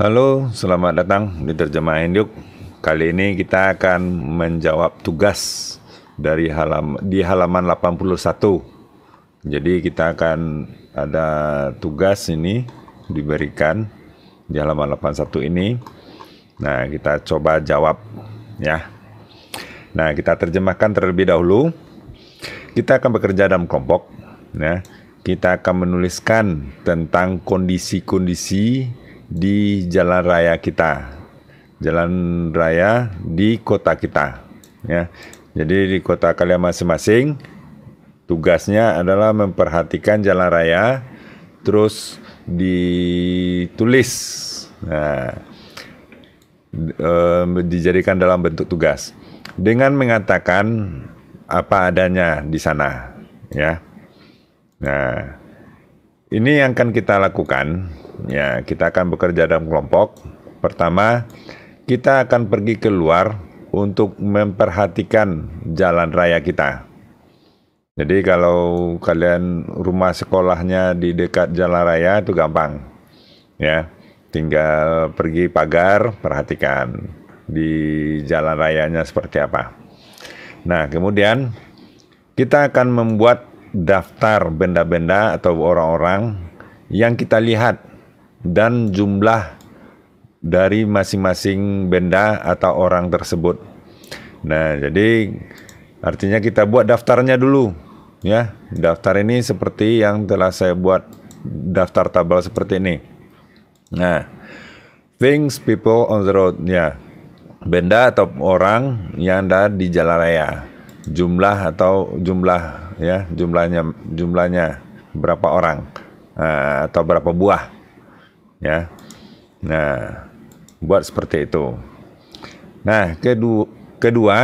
Halo, selamat datang di terjemahan Induk. Kali ini kita akan menjawab tugas dari halam di halaman 81. Jadi kita akan ada tugas ini diberikan di halaman 81 ini. Nah, kita coba jawab ya. Nah, kita terjemahkan terlebih dahulu. Kita akan bekerja dalam kelompok ya. Kita akan menuliskan tentang kondisi-kondisi di jalan raya kita, jalan raya di kota kita. Ya, jadi di kota kalian masing-masing tugasnya adalah memperhatikan jalan raya, terus ditulis, nah, e, dijadikan dalam bentuk tugas dengan mengatakan apa adanya di sana, ya. Nah, ini yang akan kita lakukan. Ya, kita akan bekerja dalam kelompok. Pertama, kita akan pergi keluar untuk memperhatikan jalan raya kita. Jadi kalau kalian rumah sekolahnya di dekat jalan raya itu gampang. Ya, tinggal pergi pagar, perhatikan di jalan rayanya seperti apa. Nah, kemudian kita akan membuat daftar benda-benda atau orang-orang yang kita lihat dan jumlah dari masing-masing benda atau orang tersebut. Nah, jadi artinya kita buat daftarnya dulu ya. Daftar ini seperti yang telah saya buat daftar tabel seperti ini. Nah, things people on the road ya. Benda atau orang yang ada di jalan raya. Jumlah atau jumlah ya jumlahnya jumlahnya berapa orang uh, atau berapa buah ya nah buat seperti itu nah kedua kedua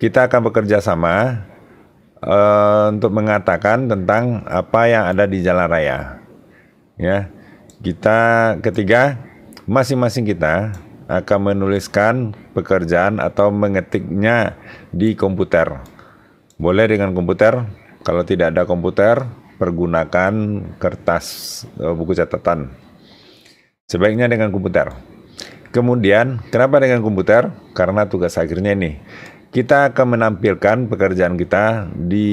kita akan bekerja sama uh, untuk mengatakan tentang apa yang ada di jalan raya ya kita ketiga masing-masing kita akan menuliskan pekerjaan atau mengetiknya di komputer. Boleh dengan komputer. Kalau tidak ada komputer, pergunakan kertas eh, buku catatan. Sebaiknya dengan komputer. Kemudian, kenapa dengan komputer? Karena tugas akhirnya ini. Kita akan menampilkan pekerjaan kita di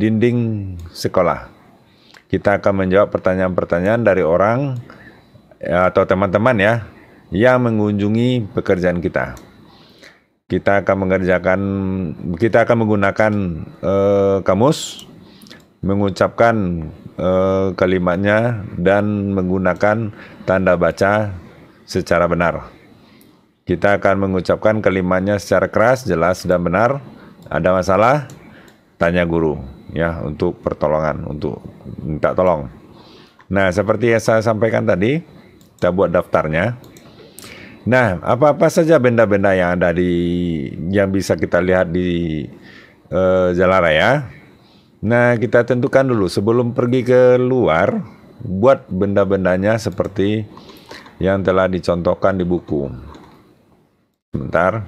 dinding sekolah. Kita akan menjawab pertanyaan-pertanyaan dari orang eh, atau teman-teman ya yang mengunjungi pekerjaan kita kita akan mengerjakan kita akan menggunakan uh, kamus mengucapkan uh, kalimatnya dan menggunakan tanda baca secara benar. Kita akan mengucapkan kalimatnya secara keras, jelas dan benar. Ada masalah? Tanya guru ya untuk pertolongan, untuk minta tolong. Nah, seperti yang saya sampaikan tadi, kita buat daftarnya. Nah, apa-apa saja benda-benda yang ada di yang bisa kita lihat di uh, jalan raya? Nah, kita tentukan dulu sebelum pergi ke luar, buat benda-bendanya seperti yang telah dicontohkan di buku. Sebentar.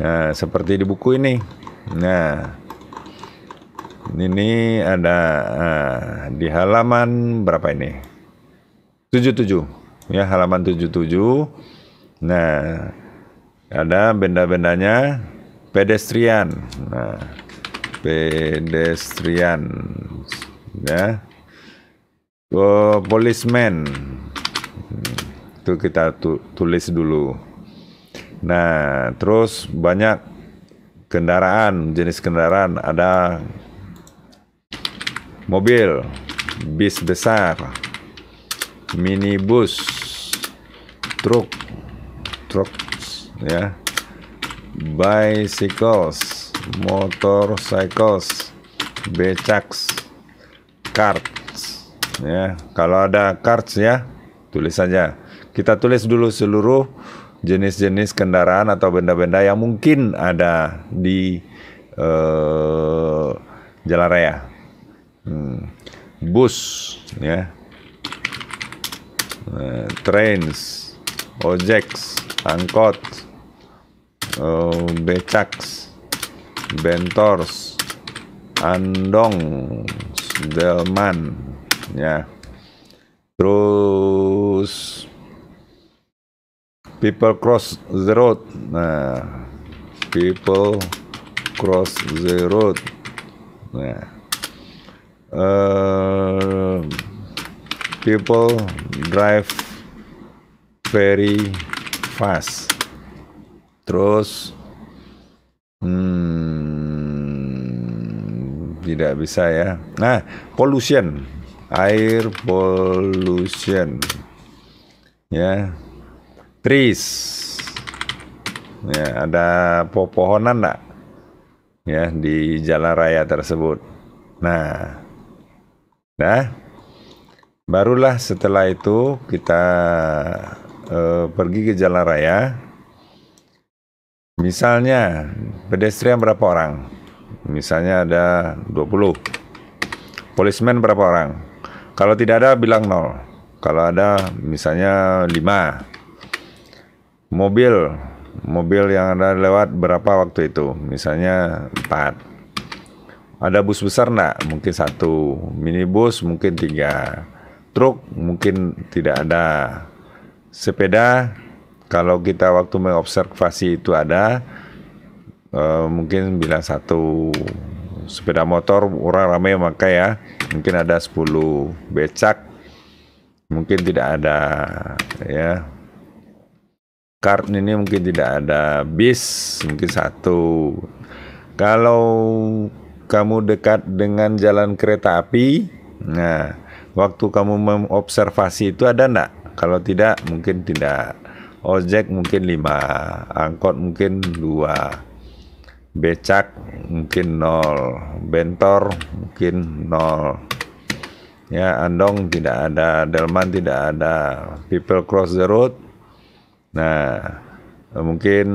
Nah, seperti di buku ini. Nah, ini ada nah, di halaman berapa ini? 77. Ya, halaman 77 Nah, ada benda-bendanya pedestrian. Nah, pedestrian ya. Oh, policeman. Itu kita tu tulis dulu. Nah, terus banyak kendaraan, jenis kendaraan ada mobil, bis besar, minibus, truk, trucks ya bicycles motorcycles becaks karts ya kalau ada karts ya tulis saja kita tulis dulu seluruh jenis-jenis kendaraan atau benda-benda yang mungkin ada di uh, jalan raya hmm. bus ya uh, trains ojeks angkot uh, eh, becaks bentors andong delman ya terus people cross the road nah people cross the road nah uh, people drive very faz. Terus hmm, tidak bisa ya. Nah, pollution, air pollution, ya, trees, ya ada pepohonan nggak ya di jalan raya tersebut. Nah, nah, barulah setelah itu kita Eh, pergi ke jalan raya, misalnya pedestrian berapa orang? Misalnya ada 20. polismen berapa orang? Kalau tidak ada bilang nol. Kalau ada misalnya 5. Mobil, mobil yang ada lewat berapa waktu itu? Misalnya 4. Ada bus besar enggak? Mungkin satu. Minibus mungkin tiga. Truk mungkin tidak ada sepeda kalau kita waktu mengobservasi itu ada uh, mungkin bilang satu sepeda motor orang ramai maka ya mungkin ada 10 becak mungkin tidak ada ya kart ini mungkin tidak ada bis mungkin satu kalau kamu dekat dengan jalan kereta api nah waktu kamu mengobservasi itu ada enggak kalau tidak mungkin tidak. Ojek mungkin lima, angkot mungkin dua, Becak mungkin nol, bentor mungkin nol, Ya, andong tidak ada, delman tidak ada, people cross the road. Nah, mungkin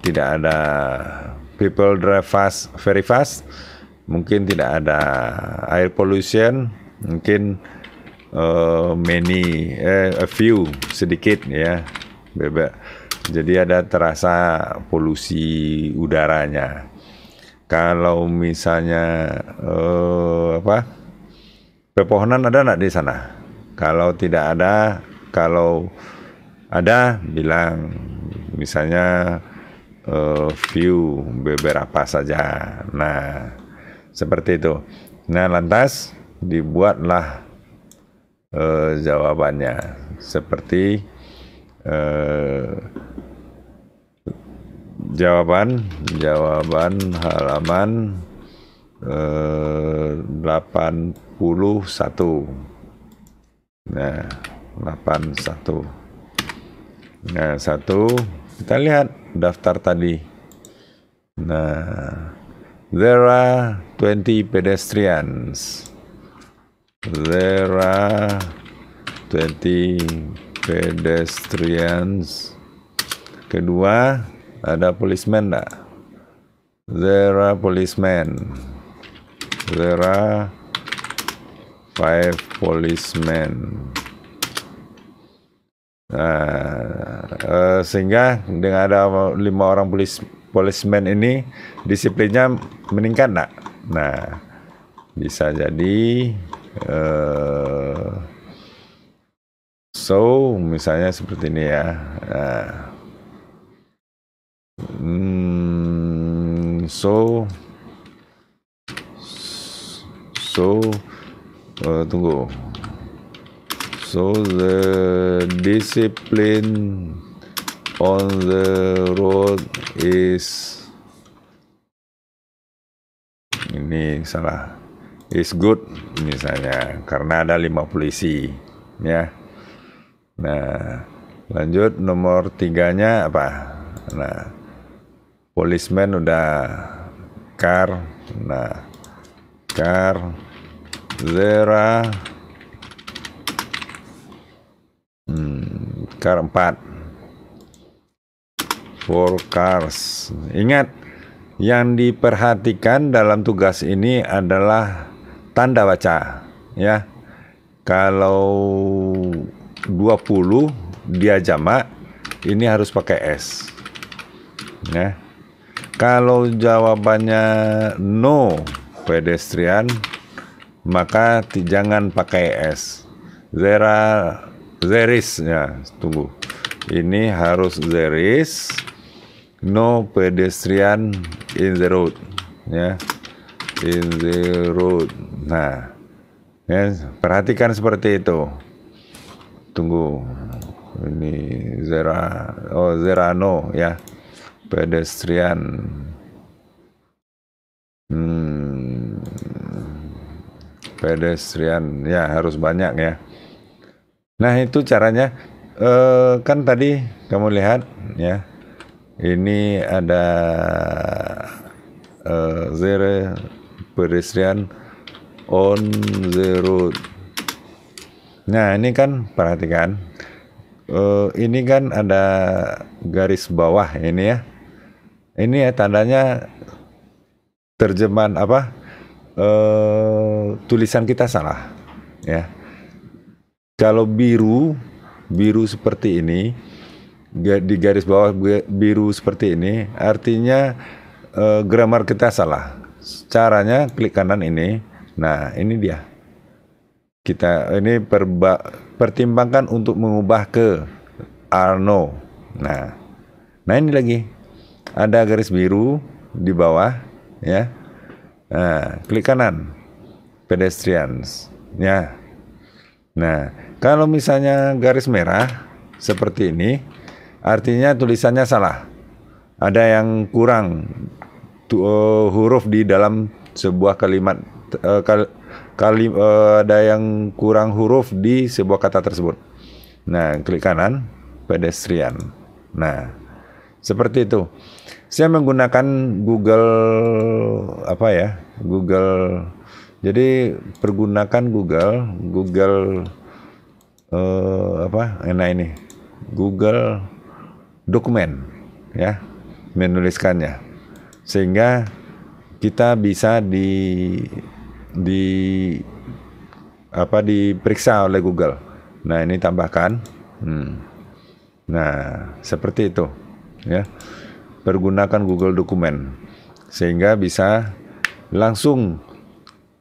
tidak ada people drive fast very fast mungkin tidak ada air pollution mungkin Eh, many eh a few sedikit ya bebek jadi ada terasa polusi udaranya kalau misalnya eh, apa pepohonan ada nggak di sana kalau tidak ada kalau ada bilang misalnya eh, view beberapa saja nah seperti itu nah lantas dibuatlah eh, jawabannya seperti eh, jawaban jawaban halaman eh, 81 nah 81 nah satu kita lihat daftar tadi nah there are 20 pedestrians there are 20 pedestrians. Kedua, ada policeman enggak? There are policemen. There are five policemen. Nah, uh, sehingga dengan ada lima orang polis policeman ini disiplinnya meningkat enggak? Nah, bisa jadi uh, So, misalnya seperti ini ya. so, so, uh, tunggu. So the discipline on the road is ini salah is good misalnya karena ada lima polisi ya Nah, lanjut nomor tiganya apa? Nah, policeman udah car. Nah, car zera hmm, car 4 four cars ingat yang diperhatikan dalam tugas ini adalah tanda baca ya kalau 20 dia jamak, ini harus pakai S. Ya. Kalau jawabannya no pedestrian, maka jangan pakai S. There are, ya, tunggu. Ini harus there no pedestrian in the road, ya. In the road. Nah, ya, perhatikan seperti itu tunggu ini Zera oh Zerano ya pedestrian hmm, pedestrian ya harus banyak ya nah itu caranya e, kan tadi kamu lihat ya ini ada e, eh, zero pedestrian on zero Nah ini kan perhatikan, uh, ini kan ada garis bawah ini ya. Ini ya tandanya terjemahan apa? Uh, tulisan kita salah, ya. Kalau biru, biru seperti ini, di garis bawah biru seperti ini, artinya uh, grammar kita salah. Caranya klik kanan ini. Nah ini dia kita ini perba, pertimbangkan untuk mengubah ke Arno. Nah, nah ini lagi ada garis biru di bawah ya. Nah, klik kanan pedestrians ya. Nah, kalau misalnya garis merah seperti ini artinya tulisannya salah. Ada yang kurang tu, uh, huruf di dalam sebuah kalimat uh, kal, kalim uh, ada yang kurang huruf di sebuah kata tersebut. Nah, klik kanan pedestrian. Nah, seperti itu. Saya menggunakan Google apa ya? Google. Jadi pergunakan Google, Google uh, apa? Enak ini Google dokumen ya menuliskannya sehingga kita bisa di di apa diperiksa oleh Google. Nah, ini tambahkan. Hmm. Nah, seperti itu ya. Pergunakan Google Dokumen sehingga bisa langsung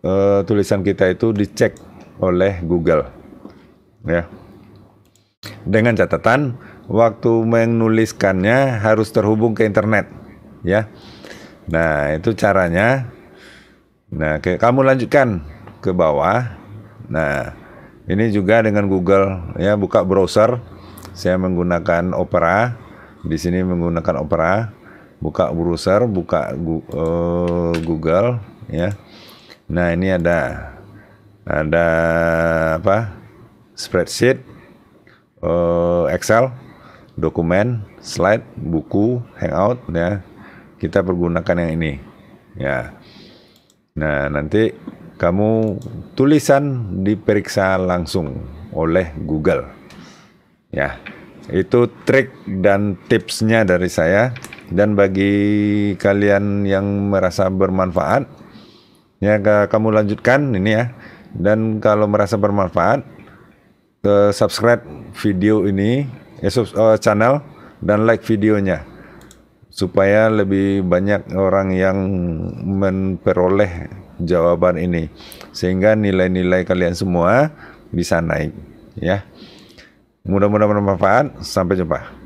uh, tulisan kita itu dicek oleh Google. Ya. Dengan catatan waktu menuliskannya harus terhubung ke internet, ya. Nah, itu caranya Nah, ke, kamu lanjutkan ke bawah. Nah, ini juga dengan Google ya buka browser. Saya menggunakan Opera. Di sini menggunakan Opera. Buka browser, buka uh, Google ya. Nah, ini ada ada apa? spreadsheet, uh, Excel, dokumen, slide, buku, hangout ya. Kita pergunakan yang ini. Ya. Nah, nanti kamu tulisan diperiksa langsung oleh Google. Ya, itu trik dan tipsnya dari saya. Dan bagi kalian yang merasa bermanfaat, ya kamu lanjutkan ini ya. Dan kalau merasa bermanfaat, eh, subscribe video ini, eh, eh, channel dan like videonya supaya lebih banyak orang yang memperoleh jawaban ini sehingga nilai-nilai kalian semua bisa naik ya mudah-mudahan bermanfaat sampai jumpa